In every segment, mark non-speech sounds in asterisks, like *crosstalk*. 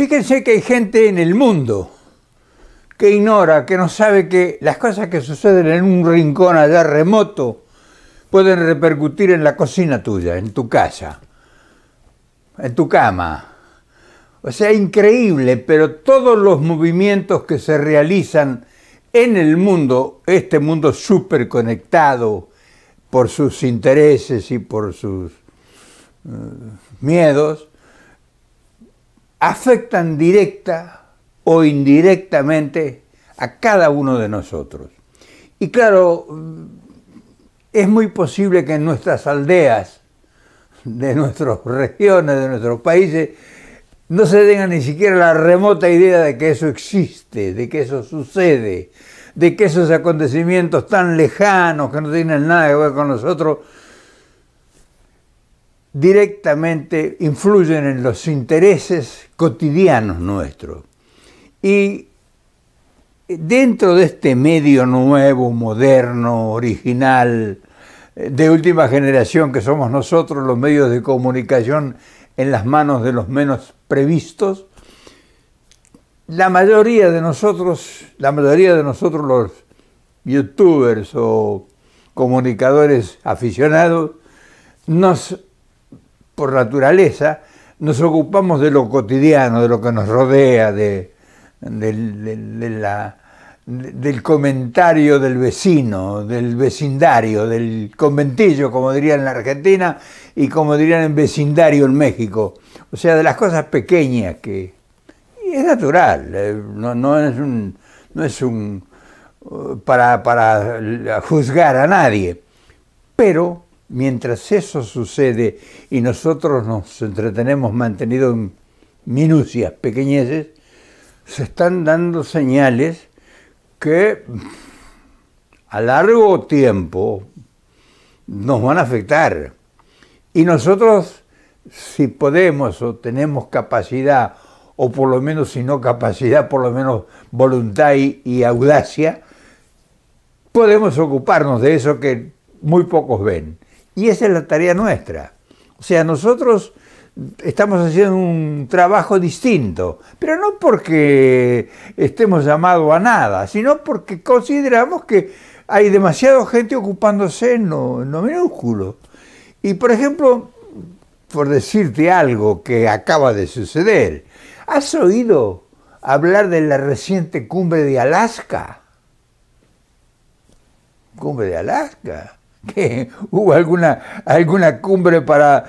Fíjense que hay gente en el mundo que ignora, que no sabe que las cosas que suceden en un rincón allá remoto pueden repercutir en la cocina tuya, en tu casa, en tu cama. O sea, increíble, pero todos los movimientos que se realizan en el mundo, este mundo súper conectado por sus intereses y por sus eh, miedos, afectan directa o indirectamente a cada uno de nosotros. Y claro, es muy posible que en nuestras aldeas, de nuestras regiones, de nuestros países, no se tenga ni siquiera la remota idea de que eso existe, de que eso sucede, de que esos acontecimientos tan lejanos que no tienen nada que ver con nosotros directamente influyen en los intereses cotidianos nuestros. Y dentro de este medio nuevo, moderno, original, eh, de última generación que somos nosotros, los medios de comunicación en las manos de los menos previstos, la mayoría de nosotros, la mayoría de nosotros los youtubers o comunicadores aficionados, nos por naturaleza, nos ocupamos de lo cotidiano, de lo que nos rodea, de, del comentario del vecino, del vecindario, del conventillo, como dirían en la Argentina y como dirían en vecindario en México. O sea, de las cosas pequeñas que es natural, eh, no, es un... No es un eh, para, para juzgar a nadie, pero Mientras eso sucede y nosotros nos entretenemos manteniendo en minucias, pequeñeces, se están dando señales que mm, a largo tiempo nos van a afectar. Y nosotros, si podemos o tenemos capacidad, o por lo menos si no capacidad, por lo menos voluntad y audacia, podemos ocuparnos de eso que muy pocos ven. Y esa es la tarea nuestra. O sea, nosotros estamos haciendo un trabajo distinto, pero no porque estemos llamados a nada, sino porque consideramos que hay demasiada gente ocupándose en lo, minúsculo. Y por ejemplo, por decirte algo que acaba de suceder, ¿has oído hablar de la reciente cumbre de Alaska? Cumbre de Alaska que hubo alguna, alguna cumbre para,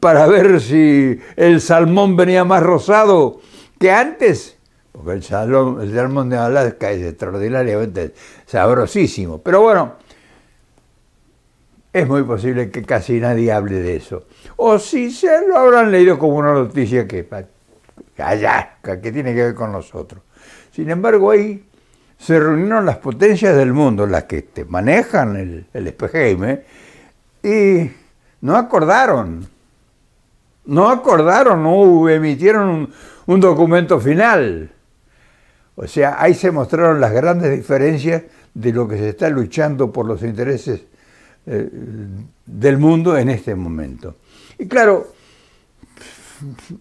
para ver si el salmón venía más rosado que antes. Porque el salmón, el salmón de Alaska es extraordinariamente sabrosísimo. Pero bueno, es muy posible que casi nadie hable de eso. O si se lo habrán leído como una noticia que, calla, que tiene que ver con nosotros. Sin embargo, ahí se reunieron las potencias del mundo, las que manejan el, SPGM, y no acordaron. No acordaron, no emitieron un, documento final. O sea, ahí se mostraron las grandes diferencias de lo que se está luchando por los intereses eh, del mundo en este momento. Y claro,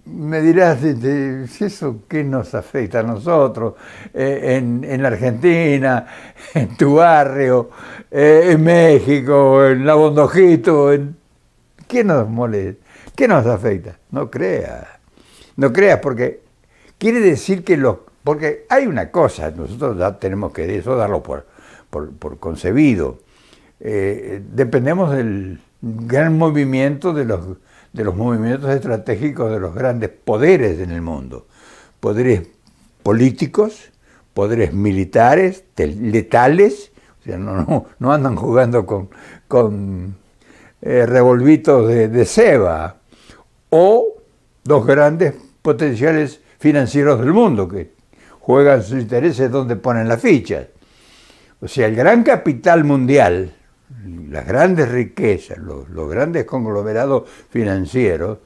me dirás, si ¿eso qué nos afecta a nosotros? Eh, en, en, la Argentina, *laughs* en tu barrio, eh, en México, en La Bondojito, ¿qué nos molesta? ¿Qué nos afecta? No creas, no creas porque quiere decir que lo Porque hay una cosa, nosotros ya tenemos que eso darlo por, por, por concebido. Eh, dependemos del gran movimiento de los de los movimientos estratégicos de los grandes poderes en el mundo. Poderes políticos, poderes militares, letales, o sea, no, andan jugando con, con eh, revolvitos de, de ceba, o dos grandes potenciales financieros del mundo que juegan sus intereses donde ponen las fichas. O sea, el gran capital mundial las grandes riquezas, los, grandes conglomerados financieros,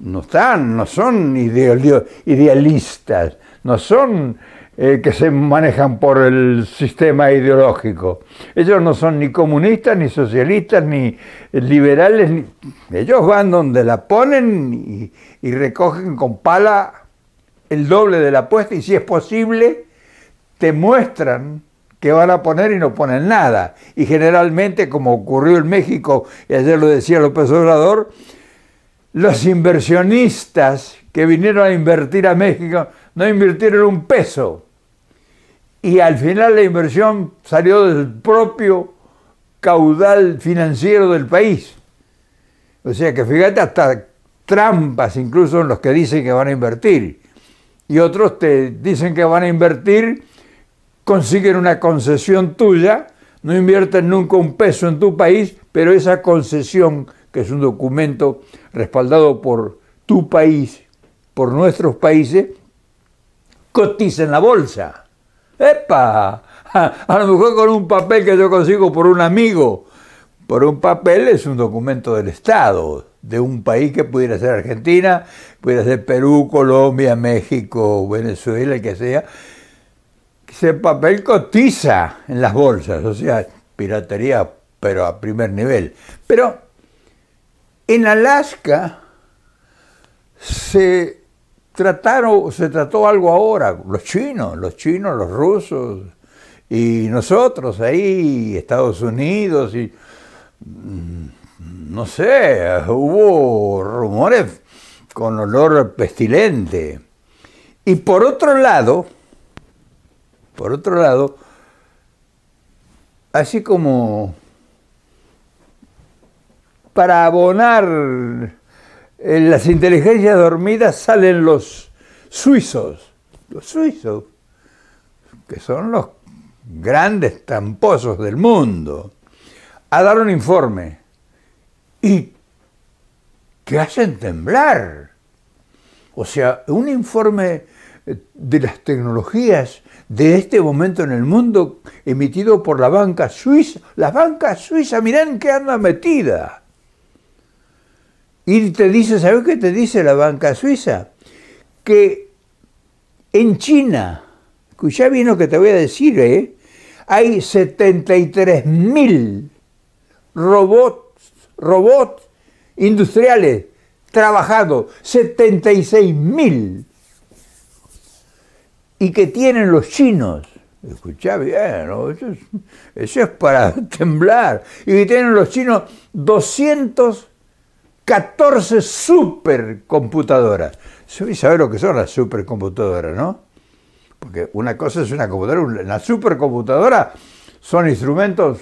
no están, no son idealistas, no son eh, que se manejan por el sistema ideológico. Ellos no son ni comunistas, ni socialistas, ni liberales. Ellos van donde la ponen y, y, recogen con pala el doble de la apuesta y si es posible, te muestran que van a poner y no ponen nada. Y generalmente, como ocurrió en México, y ayer lo decía López Obrador, los inversionistas que vinieron a invertir a México no invirtieron un peso. Y al final la inversión salió del propio caudal financiero del país. O sea que fíjate hasta trampas incluso en los que dicen que van a invertir. Y otros te dicen que van a invertir consiguen una concesión tuya, no invierten nunca un peso en tu país, pero esa concesión, que es un documento respaldado por tu país, por nuestros países, cotiza en la bolsa. ¡Epa! *laughs* A lo mejor con un papel que yo consigo por un amigo. Por un papel es un documento del Estado, de un país que pudiera ser Argentina, pudiera ser Perú, Colombia, México, Venezuela, el que sea ese papel cotiza en las bolsas, o sea, piratería, pero a primer nivel. Pero en Alaska se trataron, se trató algo ahora, los chinos, los chinos, los rusos, y nosotros ahí, Estados Unidos, y mm, no sé, hubo rumores con olor pestilente. Y por otro lado, por otro lado, así como para abonar en las inteligencias dormidas salen los suizos, los suizos, que son los grandes tramposos del mundo, a dar un informe y que hacen temblar. O sea, un informe de las tecnologías de este momento en el mundo emitido por la banca suiza. La banca suiza, miren qué anda metida. Y te dice, ¿sabes qué te dice la banca suiza? Que en China, que ya vino que te voy a decir, ¿eh? hay 73.000 robots, robots industriales trabajando, 76.000 y que tienen los chinos. Escuchá bien, eso, es, para *laughs* temblar. Y que tienen los chinos 214 supercomputadoras. Sabéis saber lo que son las supercomputadoras, ¿no? Porque una cosa es una computadora, las supercomputadora son instrumentos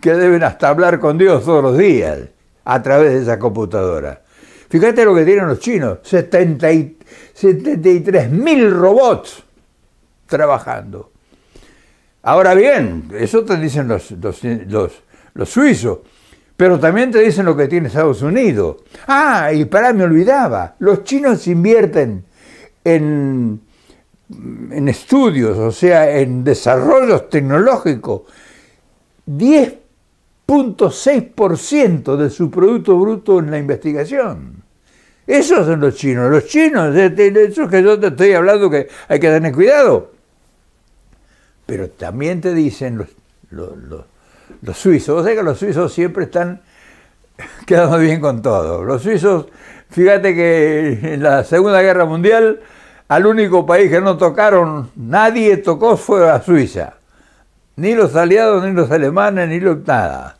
que deben hasta hablar con Dios todos los días a través de esa computadora. Fíjate lo que tienen los chinos, 73 mil robots trabajando. Ahora bien, eso te dicen los, suizos, pero también te dicen lo que tiene Estados Unidos. Ah, y para, me olvidaba, los chinos invierten en, en estudios, o sea, en desarrollos tecnológicos, 10.6% de su Producto Bruto en la investigación. Esos son los chinos, los chinos, esos que yo te estoy hablando que hay que tener cuidado. Pero también te dicen los, los, los, suizos, o sea que los suizos siempre están *laughs* quedando bien con todo. Los suizos, fíjate que en la Segunda Guerra Mundial al único país que no tocaron, nadie tocó fue a Suiza. Ni los aliados, ni los alemanes, ni los nada.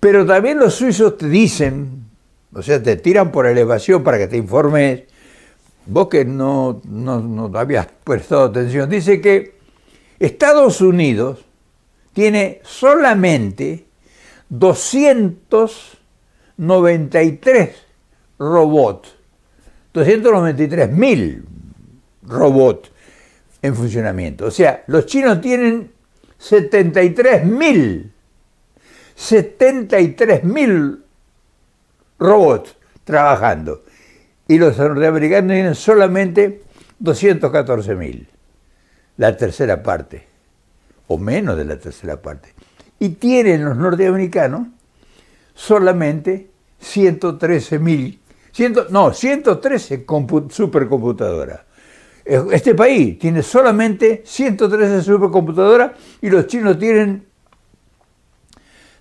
Pero también los suizos te dicen, o sea, te tiran por elevación para que te informes. Vos que no, habías prestado atención, dice que Estados Unidos tiene solamente 293 robots, 293 mil robots en funcionamiento. O sea, los chinos tienen 73 mil, 73 mil robots trabajando. Y los norteamericanos tienen solamente 214.000, la tercera parte, o menos de la tercera parte. Y tienen los norteamericanos solamente 113.000, no, 113 supercomputadoras. Este país tiene solamente 113 supercomputadoras y los chinos tienen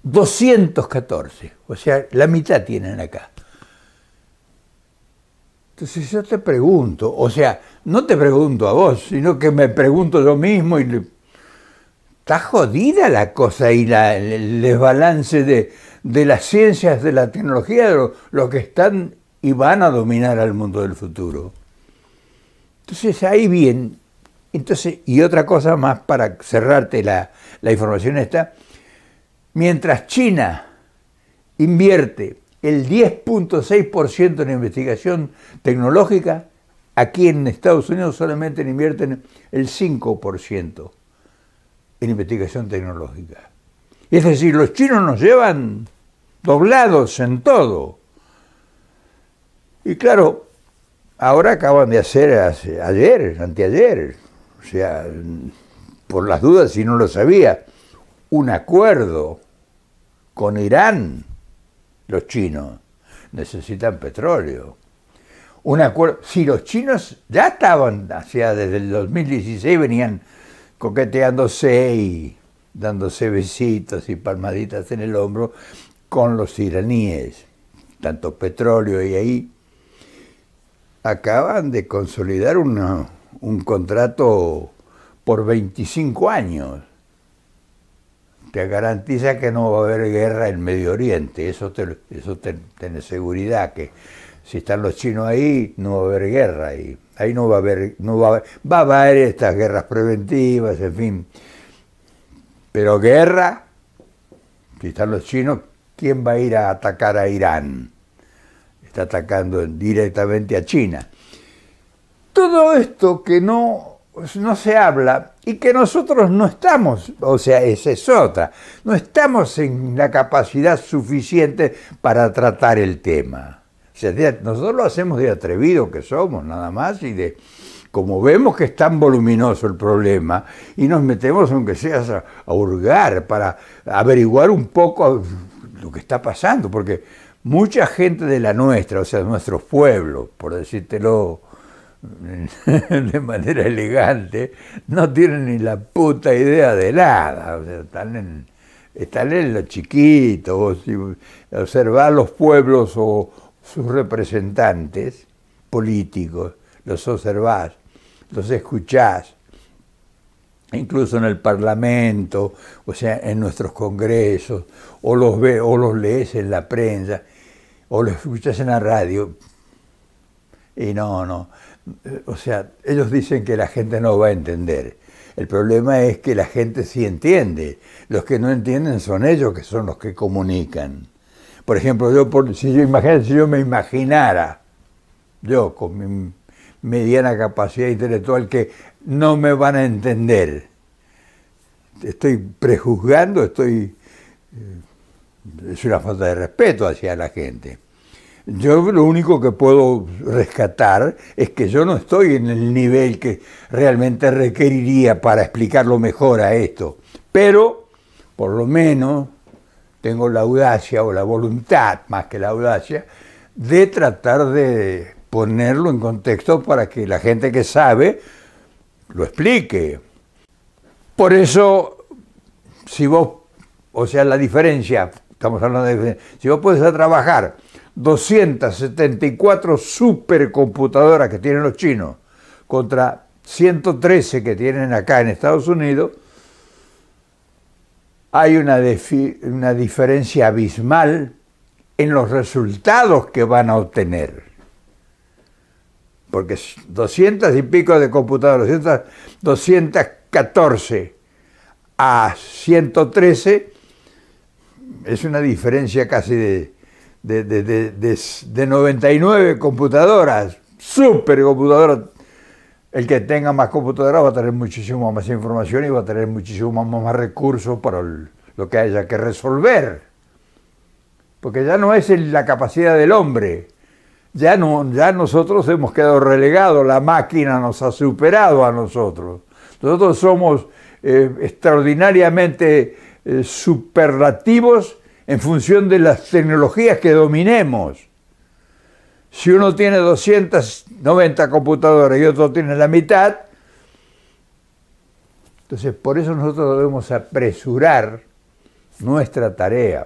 214, o sea, la mitad tienen acá. Entonces yo te pregunto, o sea, no te pregunto a vos, sino que me pregunto yo mismo y le, está jodida la cosa y el desbalance de, las ciencias, de la tecnología, de lo, que están y van a dominar al mundo del futuro. Entonces ahí bien, entonces, y otra cosa más para cerrarte la, la información esta, Mientras China invierte el 10.6% en investigación tecnológica, aquí en Estados Unidos solamente invierten el 5% en investigación tecnológica. Es decir, los chinos nos llevan doblados en todo. Y claro, ahora acaban de hacer ayer, anteayer, o sea, por las dudas si no lo sabía, un acuerdo con Irán, los chinos. Necesitan petróleo. Un acuerdo. Si los chinos ya estaban, sea, desde el 2016 venían coqueteándose y dándose besitos y palmaditas en el hombro con los iraníes. Tanto petróleo y ahí acaban de consolidar un contrato por 25 años te garantiza que no va a haber guerra en Medio Oriente, eso, te, eso te, tenés seguridad, que si están los chinos ahí, no va a haber guerra, ahí. ahí no va a haber, no va a haber, va a haber estas guerras preventivas, en fin, pero guerra, si están los chinos, ¿quién va a ir a atacar a Irán? Está atacando directamente a China. Todo esto que no pues, no se habla y que nosotros no estamos, o sea, es otra, no estamos en la capacidad suficiente para tratar el tema. O sea, nosotros lo hacemos de atrevido que somos, nada más, y de como vemos que es tan voluminoso el problema, y nos metemos, aunque sea, a hurgar para averiguar un poco lo que está pasando, porque mucha gente de la nuestra, o sea, de nuestro pueblo, por decírtelo, *laughs* de manera elegante, no tienen ni la puta idea de nada. están en, están en lo chiquito, observar los pueblos o sus representantes políticos, los observás, los escuchás, incluso en el Parlamento, o sea, en nuestros congresos, o los, ve, o los lees en la prensa, o los escuchas en la radio. Y no, no, o sea, ellos dicen que la gente no va a entender. El problema es que la gente sí entiende. Los que no entienden son ellos que son los que comunican. Por ejemplo, yo, si, yo si yo me imaginara, yo con mi mediana capacidad intelectual, que no me van a entender. Estoy prejuzgando, estoy... Eh, es una falta de respeto hacia la gente. Yo lo único que puedo rescatar es que yo no estoy en el nivel que realmente requeriría para explicarlo mejor a esto, pero por lo menos tengo la audacia o la voluntad, más que la audacia, de tratar de ponerlo en contexto para que la gente que sabe lo explique. Por eso, si vos, o sea, la diferencia, estamos hablando de diferencia, si vos puedes trabajar 274 supercomputadoras que tienen los chinos contra 113 que tienen acá en Estados Unidos, hay una, una diferencia abismal en los resultados que van a obtener. Porque 200 y pico de computadoras, 214 a 113, es una diferencia casi de de, de, de, de 99 computadoras, supercomputadoras. El que tenga más computadoras va a tener muchísimo más información y va a tener muchísimos más recursos para lo que haya que resolver. Porque ya no es la capacidad del hombre. Ya, no, ya nosotros hemos quedado relegados, la máquina nos ha superado a nosotros. Nosotros somos eh, extraordinariamente eh, superlativos en función de las tecnologías que dominemos. Si uno tiene 290 computadoras y otro tiene la mitad, entonces por eso nosotros debemos apresurar nuestra tarea.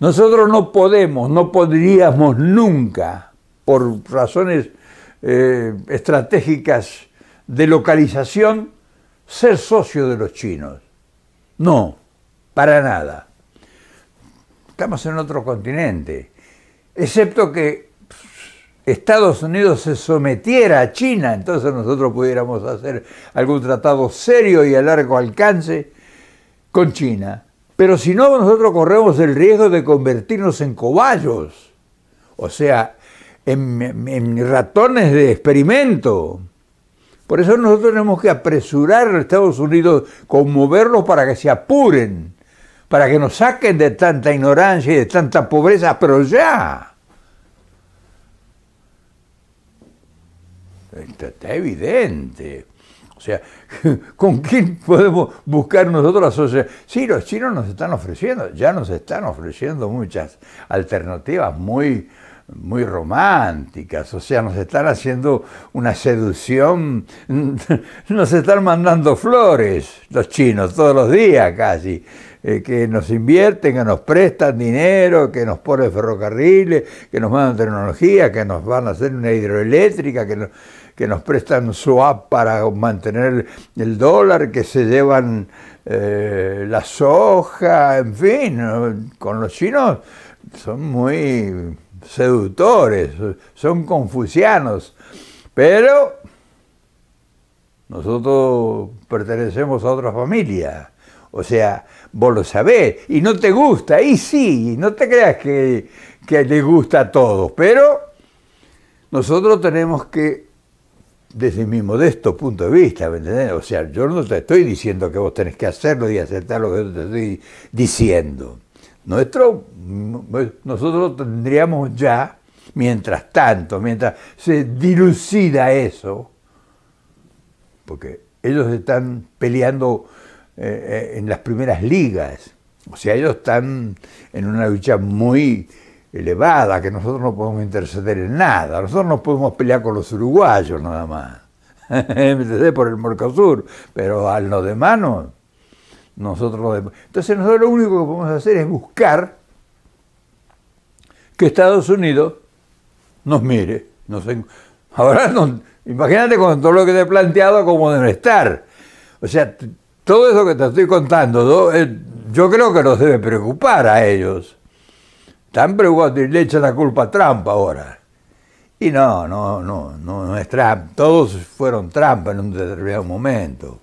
Nosotros no podemos, no podríamos nunca, por razones eh, estratégicas de localización, ser socio de los chinos. No, para nada estamos en otro continente. Excepto que Estados Unidos se sometiera a China, entonces nosotros pudiéramos hacer algún tratado serio y a largo alcance con China. Pero si no, nosotros corremos el riesgo de convertirnos en cobayos, o sea, en, ratones de experimento. Por eso nosotros tenemos que apresurar a Estados Unidos, conmoverlos para que se apuren para que nos saquen de tanta ignorancia y de tanta pobreza, pero ya. Está, evidente. O sea, *laughs* ¿con quién podemos buscar nosotros la sociedad? Sí, los chinos nos están ofreciendo, ya nos están ofreciendo muchas alternativas muy, muy románticas, o sea, nos están haciendo una seducción, *laughs* nos están mandando flores los chinos todos los días casi, eh, que nos invierten, que nos prestan dinero, que nos ponen ferrocarriles, que nos mandan tecnología, que nos van a hacer una hidroeléctrica, que, que nos prestan swap para mantener el dólar, que se llevan eh, la soja, en fin, con los chinos son muy seductores, son confucianos, pero nosotros pertenecemos a otra familia. O sea, vos lo sabés y no te gusta, y sí, no te creas que, que les gusta a todos, pero nosotros tenemos que, desde mi modesto punto de vista, ¿me entendés? O sea, yo no te estoy diciendo que vos tenés que hacerlo y aceptar lo que yo te estoy diciendo. Nuestro, mm, nosotros tendríamos ya, mientras tanto, mientras se dilucida eso, porque ellos están peleando eh, eh, en las primeras ligas. O sea, ellos están en una lucha muy elevada, que nosotros no podemos interceder en nada. Nosotros no podemos pelear con los uruguayos nada más. *laughs* Por el Mercosur, pero al no de mano, nosotros no Entonces nosotros lo único que podemos hacer es buscar que Estados Unidos nos mire. *laughs* Ahora, imagínate con todo lo que te he planteado, como debe estar. O sea, todo eso que te estoy contando, eh, yo creo que nos debe preocupar a ellos. Están preocupados le echan la culpa a Trump ahora. Y no, no, no, no, es Trump. Todos fueron Trump en un determinado momento.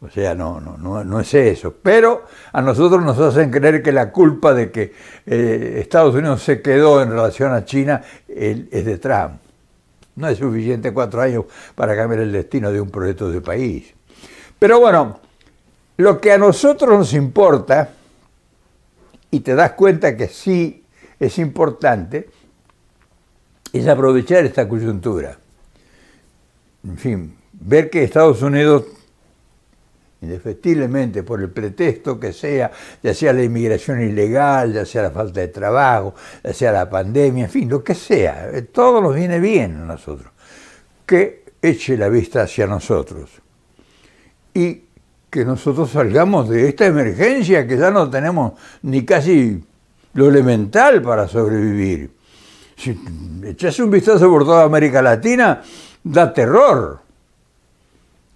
O sea, no, no, no, es eso. Pero a nosotros nos hacen creer que la culpa de que eh, Estados Unidos se quedó en relación a China es de Trump. No es suficiente cuatro años para cambiar el destino de un proyecto de país. Pero bueno, lo que a nosotros nos importa, y te das cuenta que sí es importante, es aprovechar esta coyuntura. En fin, ver que Estados Unidos, indefectiblemente, por el pretexto que sea, ya sea la inmigración ilegal, ya sea la falta de trabajo, ya sea la pandemia, en fin, lo que sea, eh, todo nos viene bien a nosotros, que eche la vista hacia nosotros. Y que nosotros salgamos de esta emergencia que ya no tenemos ni casi lo elemental para sobrevivir. Si echas un vistazo por toda América Latina, da terror.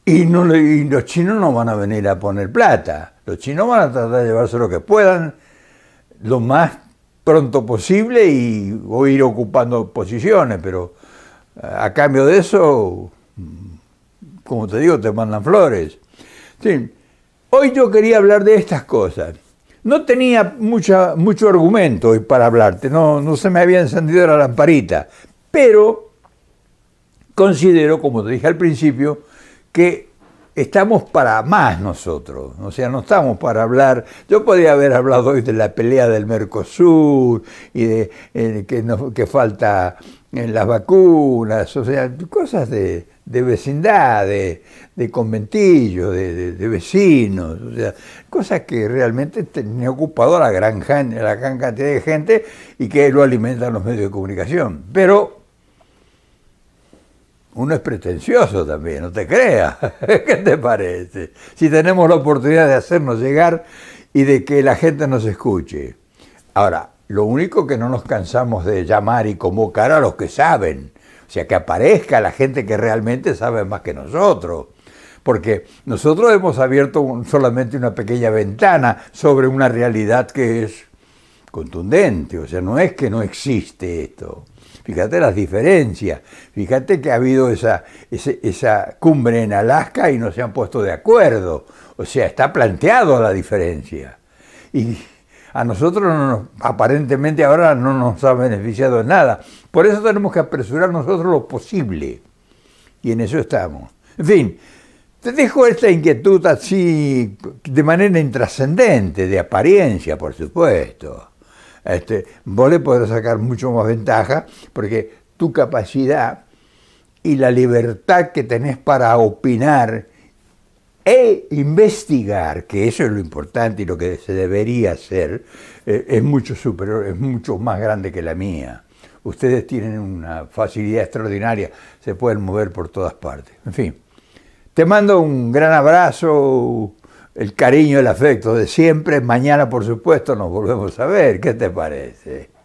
Y, los chinos no van a venir a poner plata. Los chinos van a tratar de llevarse lo que puedan lo más pronto posible y o ir ocupando posiciones, pero a cambio de eso, mm, como te digo, te mandan flores. Sí. Hoy yo quería hablar de estas cosas. No tenía mucha, mucho argumento hoy para hablarte, no, no se me había encendido la lamparita, pero considero, como te dije al principio, que estamos para más nosotros, o sea, no estamos para hablar, yo podría haber hablado hoy de la pelea del Mercosur y de eh, que, que falta en las vacunas, o sea, cosas de, de vecindad, de, conventillos, de, vecinos, o sea, cosas que realmente tiene ocupado la la gran cantidad de gente y que lo alimentan los medios de comunicación. Pero uno es pretencioso también, no te creas. *laughs* ¿Qué te parece? Si tenemos la oportunidad de hacernos llegar y de que la gente nos escuche. Ahora, lo único que no nos cansamos de llamar y convocar a los que saben, o sea, que aparezca la gente que realmente sabe más que nosotros. Porque nosotros hemos abierto solamente una pequeña ventana sobre una realidad que es contundente. O sea, no es que no existe esto. Fíjate las diferencias. Fíjate que ha habido esa, esa, cumbre en Alaska y no se han puesto de acuerdo. O sea, está planteado la diferencia. Y a nosotros aparentemente ahora no nos ha beneficiado en nada. Por eso tenemos que apresurar nosotros lo posible. Y en eso estamos. En fin, te dejo esta inquietud así, de manera intrascendente, de apariencia, por supuesto. Este, vos le podés sacar mucho más ventaja porque tu capacidad y la libertad que tenés para opinar e investigar, que eso es lo importante y lo que se debería hacer, eh, es mucho superior, es mucho más grande que la mía ustedes tienen una facilidad extraordinaria, se pueden mover por todas partes. En fin, te mando un gran abrazo, el cariño, el afecto de siempre. Mañana, por supuesto, nos volvemos a ver. ¿Qué te parece?